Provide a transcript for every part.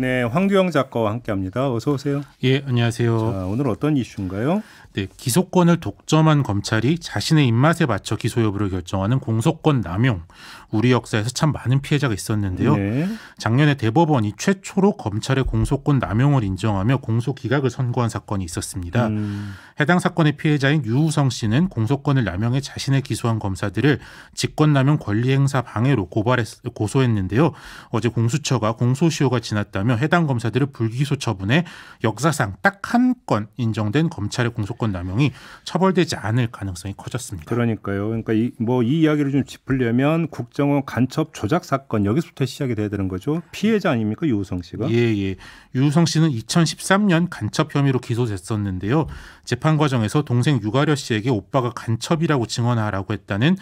네, 황규영 작가와 함께합니다. 어서 오세요. 예, 안녕하세요. 자, 오늘 어떤 이슈인가요? 네, 기소권을 독점한 검찰이 자신의 입맛에 맞춰 기소 여부를 결정하는 공소권 남용. 우리 역사에서 참 많은 피해자가 있었는데요. 네. 작년에 대법원이 최초로 검찰의 공소권 남용을 인정하며 공소 기각을 선고한 사건이 있었습니다. 음. 해당 사건의 피해자인 유우성 씨는 공소권을 남용해 자신의 기소한 검사들을 직권남용 권리행사 방해로 고발했 고소했는데요. 어제 공수처가 공소시효가 지났다면 하며 해당 검사들을 불기소 처분해 역사상 딱 한 건 인정된 검찰의 공소권 남용이 처벌되지 않을 가능성이 커졌습니다. 그러니까요. 그러니까 이 뭐이 뭐 이야기를 좀 짚으려면 국정원 간첩 조작 사건 여기서부터 시작이 돼야 되는 거죠. 피해자 아닙니까 유우성 씨가? 예예. 예. 유우성 씨는 2013년 간첩 혐의로 기소됐었는데요. 재판 과정에서 동생 유가려 씨에게 오빠가 간첩이라고 증언하라고 했다는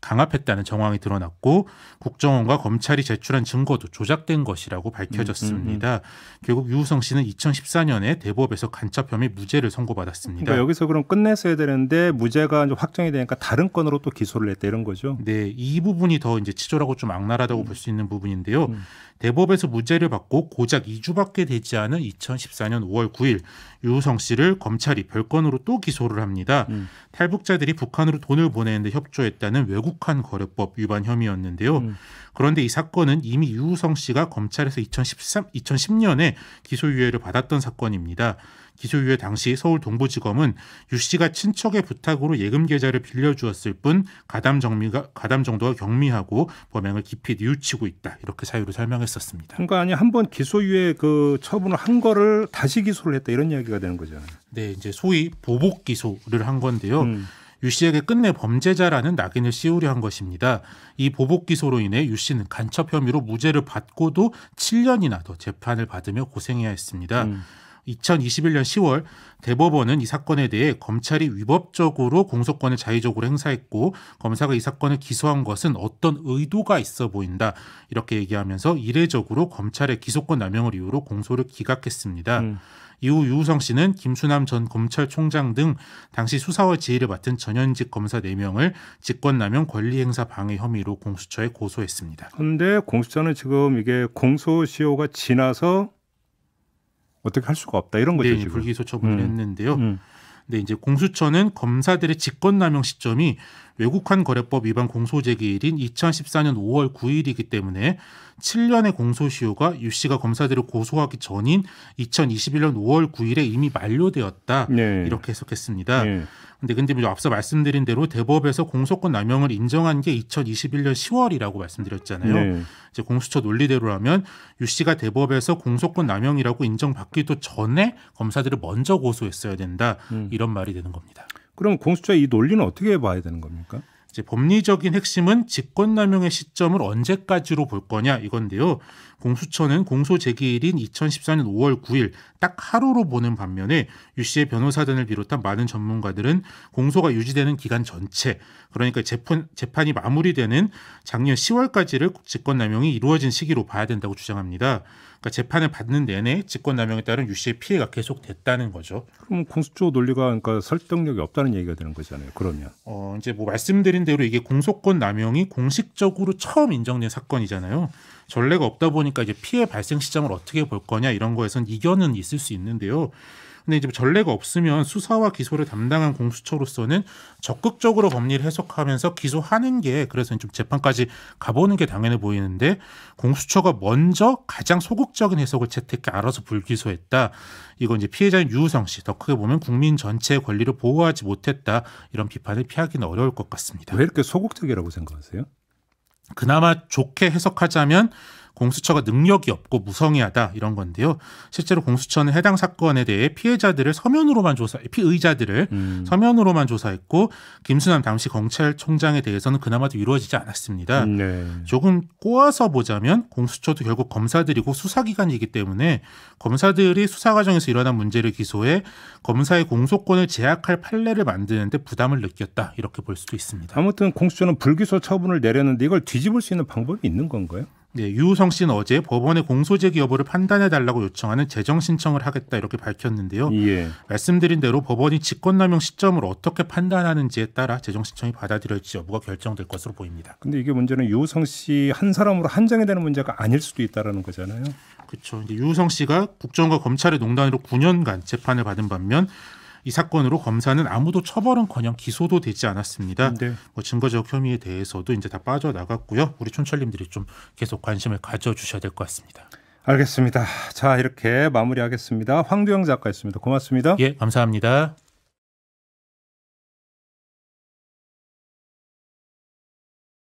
강압했다는 정황이 드러났고 국정원과 검찰이 제출한 증거도 조작된 것이라고 밝혀졌습니다. 음, 음. 있니다 음. 결국 유우성 씨는 2014년에 대법에서 간첩 혐의 무죄를 선고받았습니다. 그러니까 여기서 그럼 끝냈어야 되는데 무죄가 이제 확정이 되니까 다른 건으로 또 기소를 했다 이런 거죠. 네, 이 부분이 더 이제 치졸하고 좀 악랄하다고 음. 볼수 있는 부분인데요. 음. 대법에서 무죄를 받고 고작 2주밖에 되지 않은 2014년 5월 9일 유우성 씨를 검찰이 별건으로 또 기소를 합니다. 음. 탈북자들이 북한으로 돈을 보내는데 협조했다는 외국환 거래법 위반 혐의였는데요. 음. 그런데 이 사건은 이미 유우성 씨가 검찰에서 2013, 2010년에 기소유예를 받았던 사건입니다. 기소유예 당시 서울 동부지검은 유 씨가 친척의 부탁으로 예금 계좌를 빌려주었을 뿐 가담 정미가 가담 정도가 경미하고 범행을 깊이 뉘우치고 있다 이렇게 사유를 설명했었습니다. 그러니까 아니 한번 기소유예 그 처분을 한 거를 다시 기소를 했다 이런 이야기가 되는 거죠. 네, 이제 소위 보복 기소를 한 건데요. 음. 유 씨에게 끝내 범죄자라는 낙인을 씌우려 한 것입니다. 이 보복 기소로 인해 유 씨는 간첩 혐의로 무죄를 받고도 7년이나 더 재판을 받으며 고생해야 했습니다. 음. 2021년 10월 대법원은 이 사건에 대해 검찰이 위법적으로 공소권을 자의적으로 행사했고 검사가 이 사건을 기소한 것은 어떤 의도가 있어 보인다 이렇게 얘기하면서 이례적으로 검찰의 기소권 남용을 이유로 공소를 기각했습니다. 음. 이후 유우성 씨는 김수남 전 검찰총장 등 당시 수사와 지휘를 맡은 전현직 검사 4명을 직권남용 권리행사 방해 혐의로 공수처에 고소했습니다. 그런데 공수처는 지금 이게 공소시효가 지나서 어떻게 할 수가 없다 이런 거죠. 네, 불기소 처분을 음. 했는데요. 음. 근데 이제 공수처는 검사들의 직권남용 시점이 외국환 거래법 위반 공소 제기일인 2014년 5월 9일이기 때문에 7년의 공소시효가 유 씨가 검사들을 고소하기 전인 2021년 5월 9일에 이미 만료되었다 네. 이렇게 해석했습니다. 네. 근데 근데 뭐 앞서 말씀드린 대로 대법에서 공소권 남용을 인정한 게 2021년 10월이라고 말씀드렸잖아요. 네. 이제 공수처 논리대로라면 유 씨가 대법에서 공소권 남용이라고 인정받기도 전에 검사들을 먼저 고소했어야 된다 음. 이런 말이 되는 겁니다. 그럼 공수처의 이 논리는 어떻게 봐야 되는 겁니까? 이제 법리적인 핵심은 직권남용의 시점을 언제까지로 볼 거냐 이건데요. 공수처는 공소 제기일인 2014년 5월 9일 딱 하루로 보는 반면에 유 씨의 변호사 등을 비롯한 많은 전문가들은 공소가 유지되는 기간 전체 그러니까 재판, 재판이 마무리되는 작년 10월까지를 직권남용이 이루어진 시기로 봐야 된다고 주장합니다. 그러니까 재판을 받는 내내 직권남용에 따른 유 씨의 피해가 계속됐다는 거죠. 그럼 공수처 논리가 그러니까 설득력이 없다는 얘기가 되는 거잖아요. 그러면 어 이제 뭐 말씀드린 대로 이게 공소권 남용이 공식적으로 처음 인정된 사건이잖아요. 전례가 없다 보니까 이제 피해 발생 시점을 어떻게 볼 거냐 이런 거에선 이견은 있을 수 있는데요. 근데 이제 뭐 전례가 없으면 수사와 기소를 담당한 공수처로서는 적극적으로 법리를 해석하면서 기소하는 게 그래서 좀 재판까지 가보는 게 당연해 보이는데 공수처가 먼저 가장 소극적인 해석을 채택해 알아서 불기소했다. 이건 이제 피해자인 유우성 씨더 크게 보면 국민 전체의 권리를 보호하지 못했다 이런 비판을 피하기는 어려울 것 같습니다. 왜 이렇게 소극적이라고 생각하세요? 그나마 좋게 해석하자면 공수처가 능력이 없고 무성의하다 이런 건데요. 실제로 공수처는 해당 사건에 대해 피해자들을 서면으로만 조사, 피의자들을 음. 서면으로만 조사했고 김수남 당시 검찰총장에 대해서는 그나마도 이루어지지 않았습니다. 음, 네. 조금 꼬아서 보자면 공수처도 결국 검사들이고 수사기관이기 때문에 검사들이 수사 과정에서 일어난 문제를 기소해 검사의 공소권을 제약할 판례를 만드는데 부담을 느꼈다 이렇게 볼 수도 있습니다. 아무튼 공수처는 불기소 처분을 내렸는데 이걸 뒤집을 수 있는 방법이 있는 건가요? 네, 유우성 씨는 어제 법원의 공소제기 여부를 판단해 달라고 요청하는 재정 신청을 하겠다 이렇게 밝혔는데요. 예. 말씀드린 대로 법원이 직권남용 시점을 어떻게 판단하는지에 따라 재정 신청이 받아들여질지 여부가 결정될 것으로 보입니다. 근데 이게 문제는 유우성 씨 한 사람으로 한정이 되는 문제가 아닐 수도 있다라는 거잖아요. 그렇죠. 이제 유우성 씨가 국정과 검찰의 농단으로 9년간 재판을 받은 반면 이 사건으로 검사는 아무도 처벌은커녕 기소도 되지 않았습니다. 네. 뭐 증거적 혐의에 대해서도 이제 다 빠져나갔고요. 우리 촌철님들이 좀 계속 관심을 가져주셔야 될 것 같습니다. 알겠습니다. 자 이렇게 마무리하겠습니다. 황두영 작가였습니다. 고맙습니다. 예, 감사합니다.